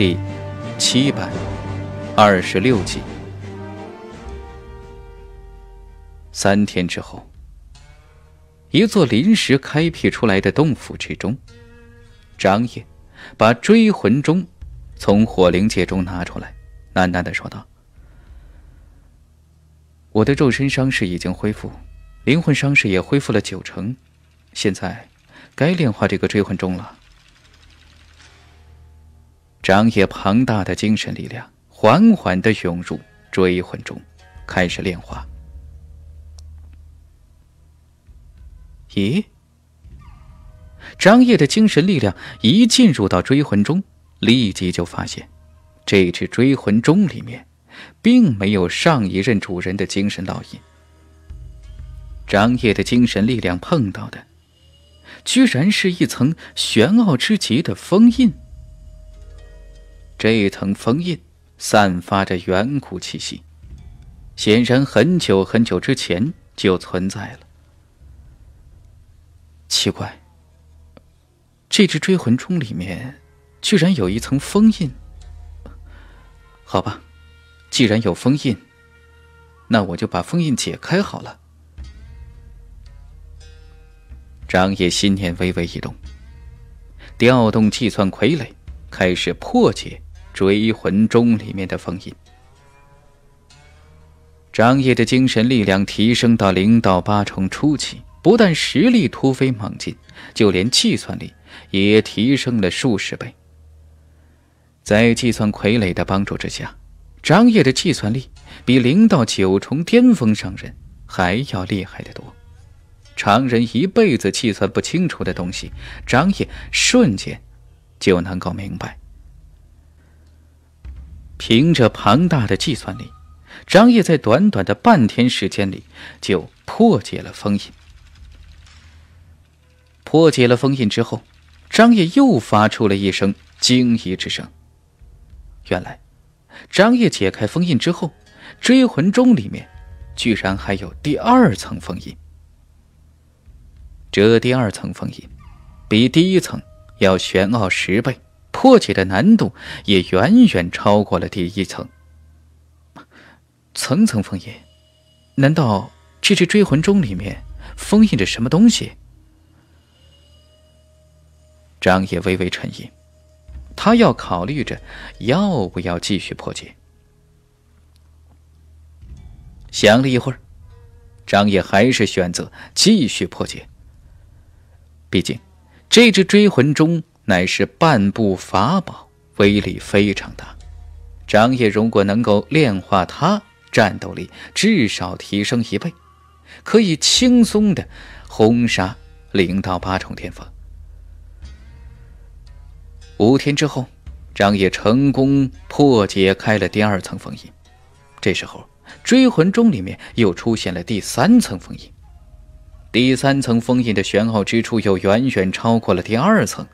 第七百二十六集。三天之后，一座临时开辟出来的洞府之中，张叶把追魂钟从火灵界中拿出来，喃喃的说道：“我的肉身伤势已经恢复，灵魂伤势也恢复了九成，现在该炼化这个追魂钟了。”张掖庞大的精神力量缓缓的涌入追魂中，开始炼化。咦？张掖的精神力量一进入到追魂中，立即就发现，这只追魂钟里面并没有上一任主人的精神烙印。张掖的精神力量碰到的，居然是一层玄奥之极的封印。这一层封印散发着远古气息，显然很久很久之前就存在了。奇怪，这只追魂钟里面居然有一层封印。好吧，既然有封印，那我就把封印解开好了。张野心念微微一动，调动计算傀儡开始破解。追魂钟里面的封印。张掖的精神力量提升到零到八重初期，不但实力突飞猛进，就连计算力也提升了数十倍。在计算傀儡的帮助之下，张掖的计算力比零到九重巅峰上人还要厉害得多。常人一辈子计算不清楚的东西，张掖瞬间就能够明白。凭着庞大的计算力，张烨在短短的半天时间里就破解了封印。破解了封印之后，张烨又发出了一声惊疑之声。原来，张烨解开封印之后，追魂钟里面居然还有第二层封印。这第二层封印比第一层要玄奥十倍。破解的难度也远远超过了第一层，层层封印。难道这只追魂钟里面封印着什么东西？张也微微沉吟，他要考虑着要不要继续破解。想了一会儿，张也还是选择继续破解。毕竟，这只追魂钟。乃是半步法宝，威力非常大。张叶如果能够炼化它，战斗力至少提升一倍，可以轻松的轰杀零到八重天峰。五天之后，张叶成功破解开了第二层封印。这时候，追魂钟里面又出现了第三层封印。第三层封印的玄奥之处又远远超过了第二层。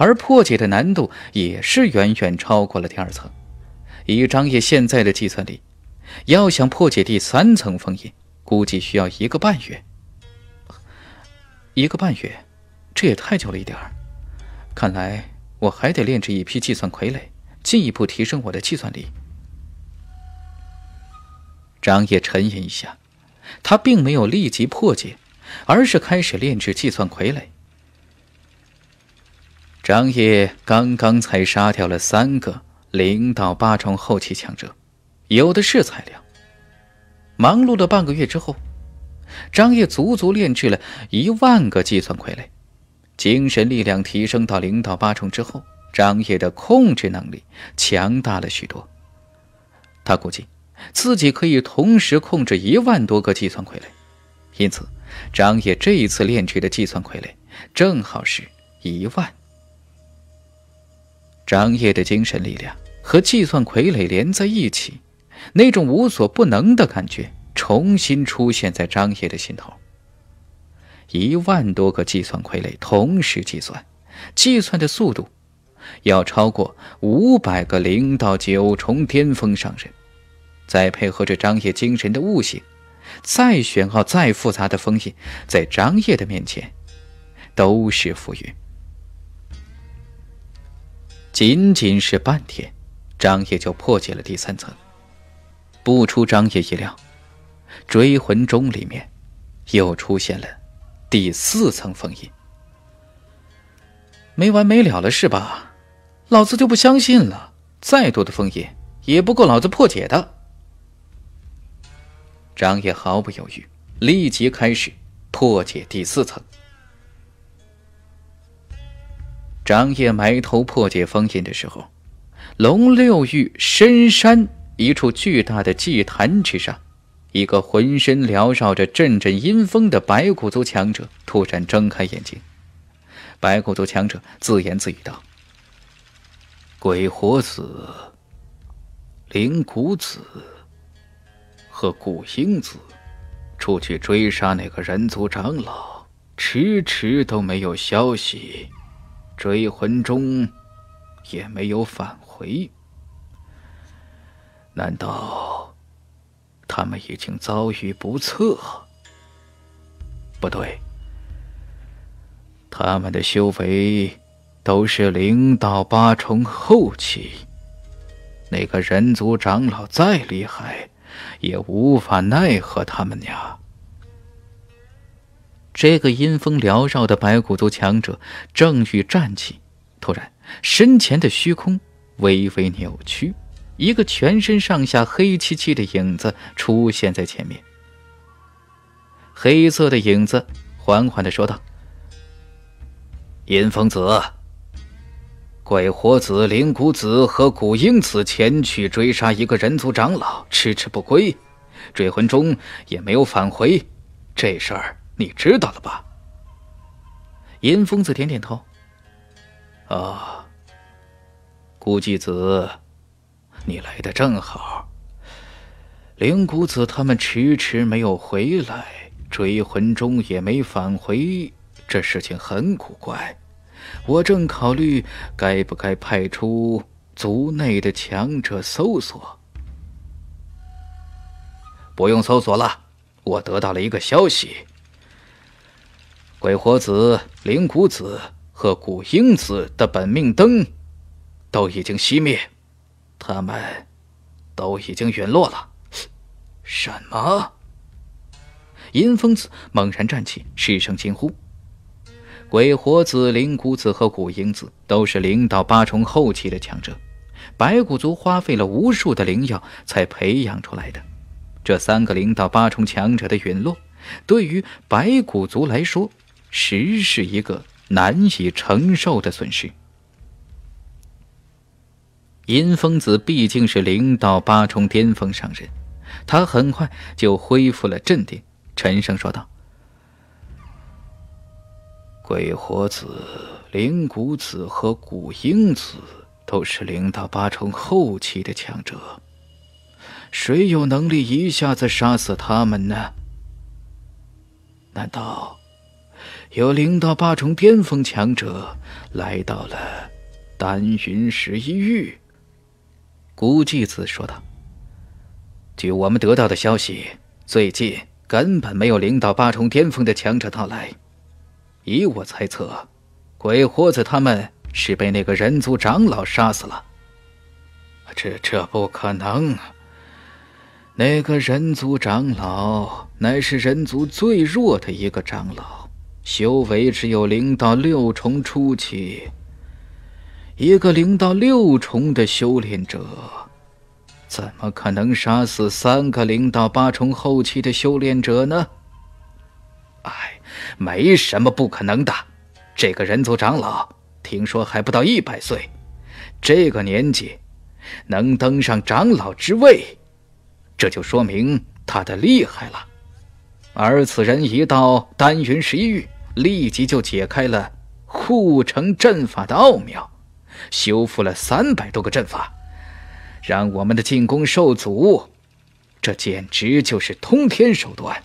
而破解的难度也是远远超过了第二层。以张烨现在的计算力，要想破解第三层封印，估计需要一个半月。一个半月，这也太久了一点儿。看来我还得炼制一批计算傀儡，进一步提升我的计算力。张烨沉吟一下，他并没有立即破解，而是开始炼制计算傀儡。张烨刚刚才杀掉了三个零到八重后期强者，有的是材料。忙碌了半个月之后，张烨足足炼制了一万个计算傀儡。精神力量提升到零到八重之后，张烨的控制能力强大了许多。他估计自己可以同时控制一万多个计算傀儡，因此张烨这一次炼制的计算傀儡正好是一万。张掖的精神力量和计算傀儡连在一起，那种无所不能的感觉重新出现在张掖的心头。一万多个计算傀儡同时计算，计算的速度要超过五百个零到九重巅峰上人。再配合着张掖精神的悟性，再玄奥再复杂的封印，在张掖的面前都是浮云。仅仅是半天，张掖就破解了第三层。不出张掖意料，追魂钟里面又出现了第四层封印。没完没了了是吧？老子就不相信了，再多的封印也不够老子破解的。张掖毫不犹豫，立即开始破解第四层。张掖埋头破解封印的时候，龙六域深山一处巨大的祭坛之上，一个浑身缭绕着阵阵阴风的白骨族强者突然睁开眼睛。白骨族强者自言自语道：“鬼火子、灵骨子和古英子出去追杀那个人族长老，迟迟都没有消息。”追魂钟也没有返回，难道他们已经遭遇不测？不对，他们的修为都是零到八重后期，那个人族长老再厉害，也无法奈何他们呀。这个阴风缭绕的白骨族强者正欲站起，突然身前的虚空微微扭曲，一个全身上下黑漆漆的影子出现在前面。黑色的影子缓缓的说道：“阴风子、鬼火子、灵骨子和古英子前去追杀一个人族长老，迟迟不归，追魂钟也没有返回，这事儿……”你知道了吧？银疯子点点头。啊，估计子，你来的正好。灵谷子他们迟迟没有回来，追魂钟也没返回，这事情很古怪。我正考虑该不该派出族内的强者搜索。不用搜索了，我得到了一个消息。鬼火子、灵骨子和古英子的本命灯都已经熄灭，他们都已经陨落了。什么？阴疯子猛然站起，失声惊呼：“鬼火子、灵骨子和古英子都是灵道八重后期的强者，白骨族花费了无数的灵药才培养出来的。这三个灵道八重强者的陨落，对于白骨族来说……”实是一个难以承受的损失。银疯子毕竟是零到八重巅峰上人，他很快就恢复了镇定，沉声说道：“鬼火子、灵骨子和古英子都是零到八重后期的强者，谁有能力一下子杀死他们呢？难道？”有灵道八重巅峰强者来到了丹云十一域，古寂子说道：“据我们得到的消息，最近根本没有灵道八重巅峰的强者到来。以我猜测，鬼火子他们是被那个人族长老杀死了。这这不可能！那个人族长老乃是人族最弱的一个长老。”修为只有零到六重初期，一个零到六重的修炼者，怎么可能杀死三个零到八重后期的修炼者呢？哎，没什么不可能的。这个人族长老听说还不到一百岁，这个年纪能登上长老之位，这就说明他的厉害了。而此人一到丹云十一域，立即就解开了护城阵法的奥妙，修复了三百多个阵法，让我们的进攻受阻。这简直就是通天手段！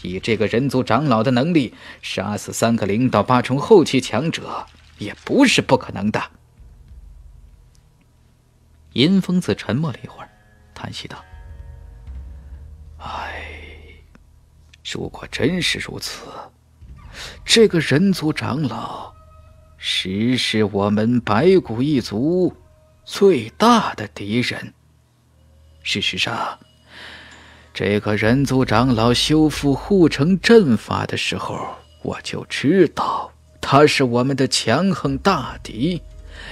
以这个人族长老的能力，杀死三个灵道八重后期强者也不是不可能的。银疯子沉默了一会儿，叹息道：“唉。”如果真是如此，这个人族长老实是我们白骨一族最大的敌人。事实上，这个人族长老修复护城阵法的时候，我就知道他是我们的强横大敌，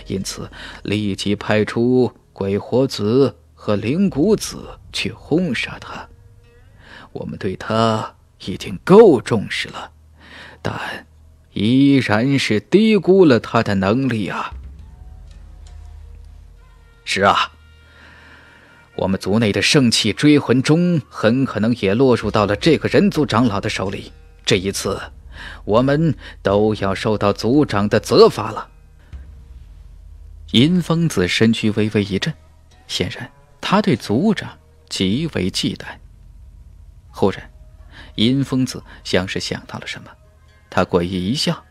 因此立即派出鬼火子和灵骨子去轰杀他。我们对他。已经够重视了，但依然是低估了他的能力啊！是啊，我们族内的圣器追魂钟很可能也落入到了这个人族长老的手里。这一次，我们都要受到族长的责罚了。银疯子身躯微微一震，显然他对族长极为忌惮。忽然。阴风子像是想到了什么，他诡异一笑：“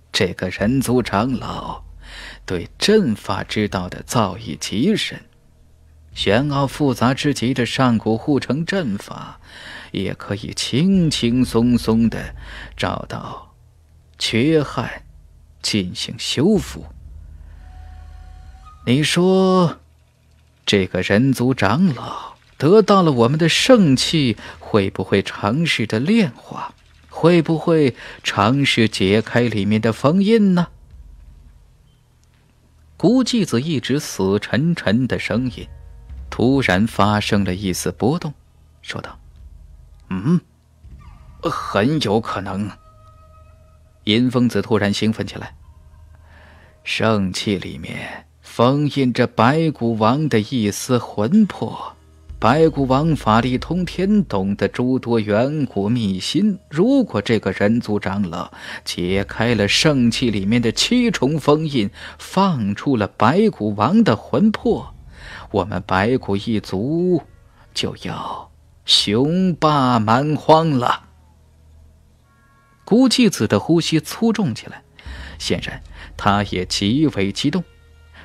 这个人族长老，对阵法之道的造诣极深，玄奥复杂之极的上古护城阵法，也可以轻轻松松的找到缺憾，进行修复。你说，这个人族长老？”得到了我们的圣器，会不会尝试着炼化？会不会尝试解开里面的封印呢？古寂子一直死沉沉的声音，突然发生了一丝波动，说道：“嗯，很有可能。”银疯子突然兴奋起来：“圣器里面封印着白骨王的一丝魂魄。”白骨王法力通天，懂得诸多远古秘辛。如果这个人族长老解开了圣器里面的七重封印，放出了白骨王的魂魄，我们白骨一族就要雄霸蛮荒了。孤寂子的呼吸粗重起来，显然他也极为激动。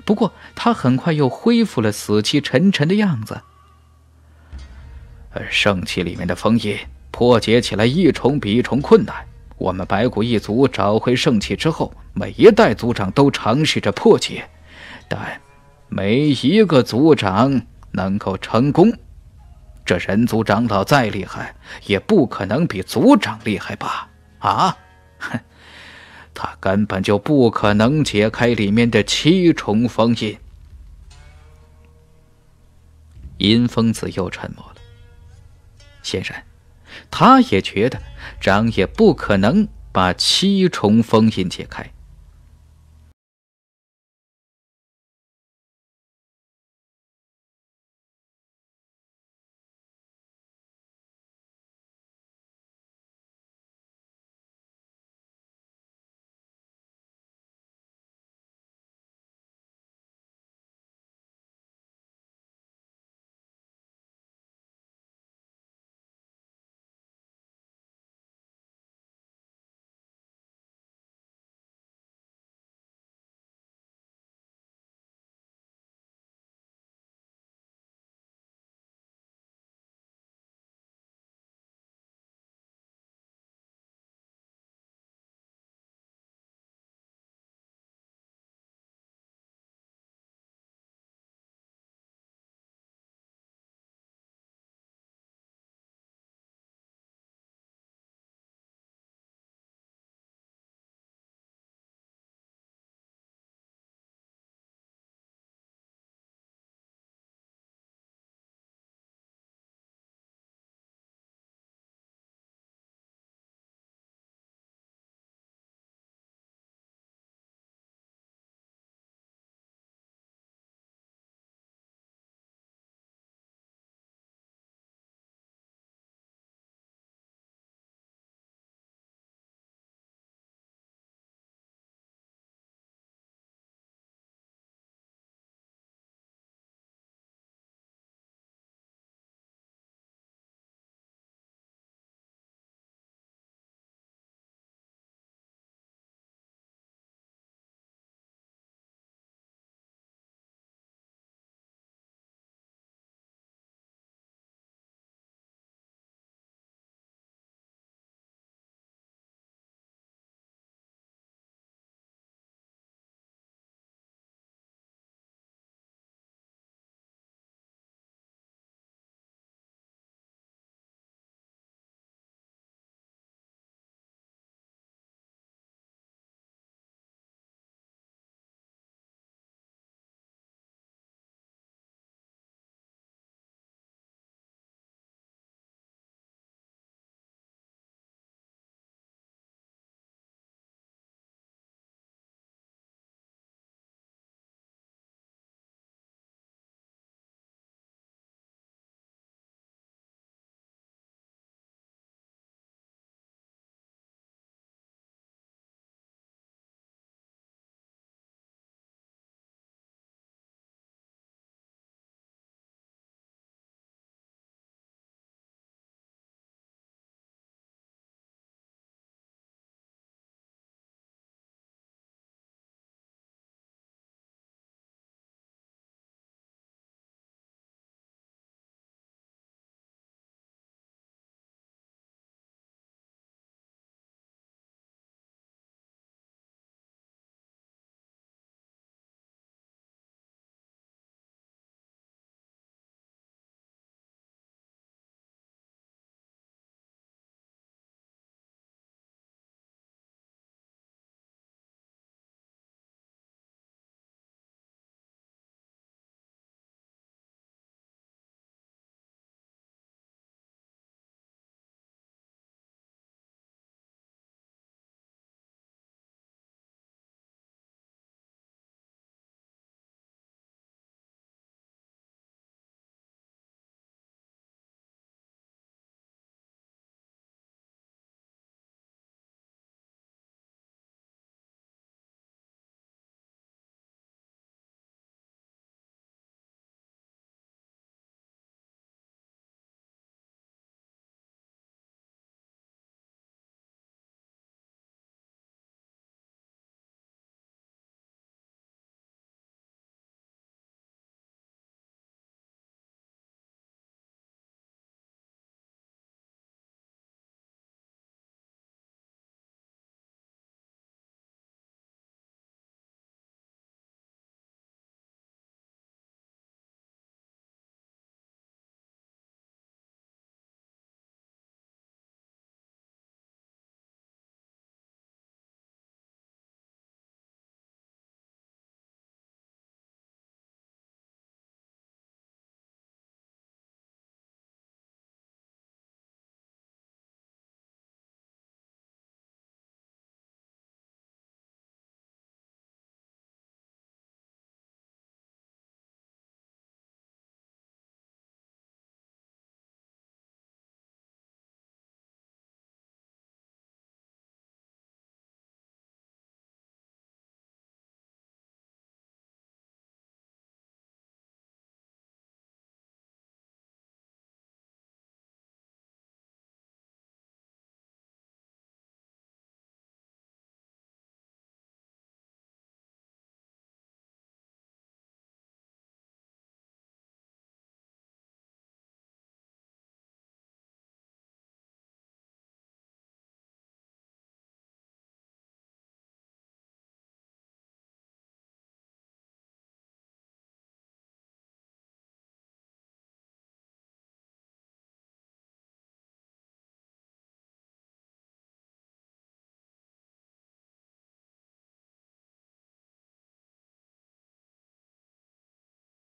不过他很快又恢复了死气沉沉的样子。而圣器里面的封印破解起来一重比一重困难。我们白骨一族找回圣器之后，每一代族长都尝试着破解，但每一个族长能够成功。这人族长老再厉害，也不可能比族长厉害吧？啊？哼，他根本就不可能解开里面的七重封印。银风子又沉默了。显然，他也觉得张掖不可能把七重封印解开。